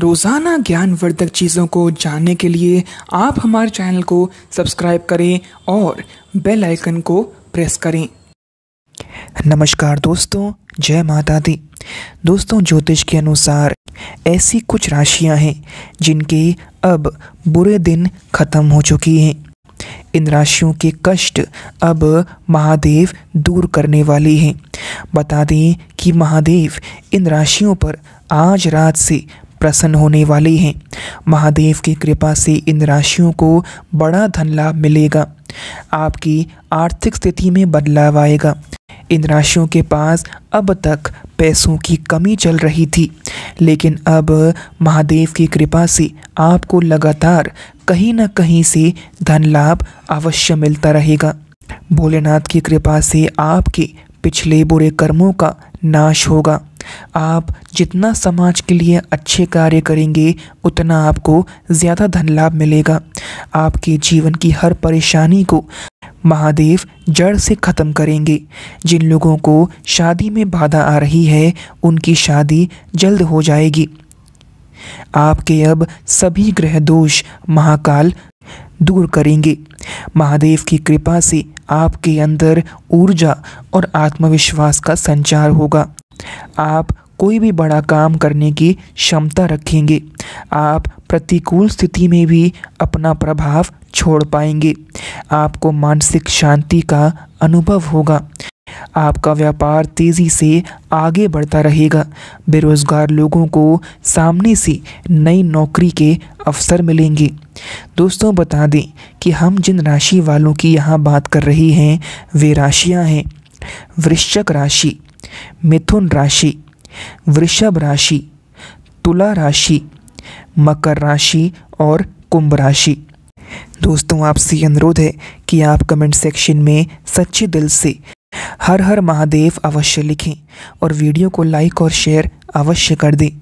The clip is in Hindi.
रोज़ाना ज्ञानवर्धक चीज़ों को जानने के लिए आप हमारे चैनल को सब्सक्राइब करें और बेल आइकन को प्रेस करें नमस्कार दोस्तों जय माता दी दोस्तों ज्योतिष के अनुसार ऐसी कुछ राशियां हैं जिनके अब बुरे दिन खत्म हो चुकी हैं इन राशियों के कष्ट अब महादेव दूर करने वाली हैं बता दें कि महादेव इन राशियों पर आज रात से प्रसन्न होने वाले हैं महादेव की कृपा से इन राशियों को बड़ा धन लाभ मिलेगा आपकी आर्थिक स्थिति में बदलाव आएगा इन राशियों के पास अब तक पैसों की कमी चल रही थी लेकिन अब महादेव की कृपा से आपको लगातार कहीं ना कहीं से धन लाभ अवश्य मिलता रहेगा भोलेनाथ की कृपा से आपके पिछले बुरे कर्मों का नाश होगा आप जितना समाज के लिए अच्छे कार्य करेंगे उतना आपको ज़्यादा धन लाभ मिलेगा आपके जीवन की हर परेशानी को महादेव जड़ से ख़त्म करेंगे जिन लोगों को शादी में बाधा आ रही है उनकी शादी जल्द हो जाएगी आपके अब सभी ग्रह दोष महाकाल दूर करेंगे महादेव की कृपा से आपके अंदर ऊर्जा और आत्मविश्वास का संचार होगा आप कोई भी बड़ा काम करने की क्षमता रखेंगे आप प्रतिकूल स्थिति में भी अपना प्रभाव छोड़ पाएंगे आपको मानसिक शांति का अनुभव होगा आपका व्यापार तेज़ी से आगे बढ़ता रहेगा बेरोज़गार लोगों को सामने से नई नौकरी के अवसर मिलेंगे दोस्तों बता दें कि हम जिन राशि वालों की यहाँ बात कर रहे हैं वे राशियाँ हैं वृश्चिक राशि मिथुन राशि वृषभ राशि तुला राशि मकर राशि और कुंभ राशि दोस्तों आपसे अनुरोध है कि आप कमेंट सेक्शन में सच्चे दिल से हर हर महादेव अवश्य लिखें और वीडियो को लाइक और शेयर अवश्य कर दें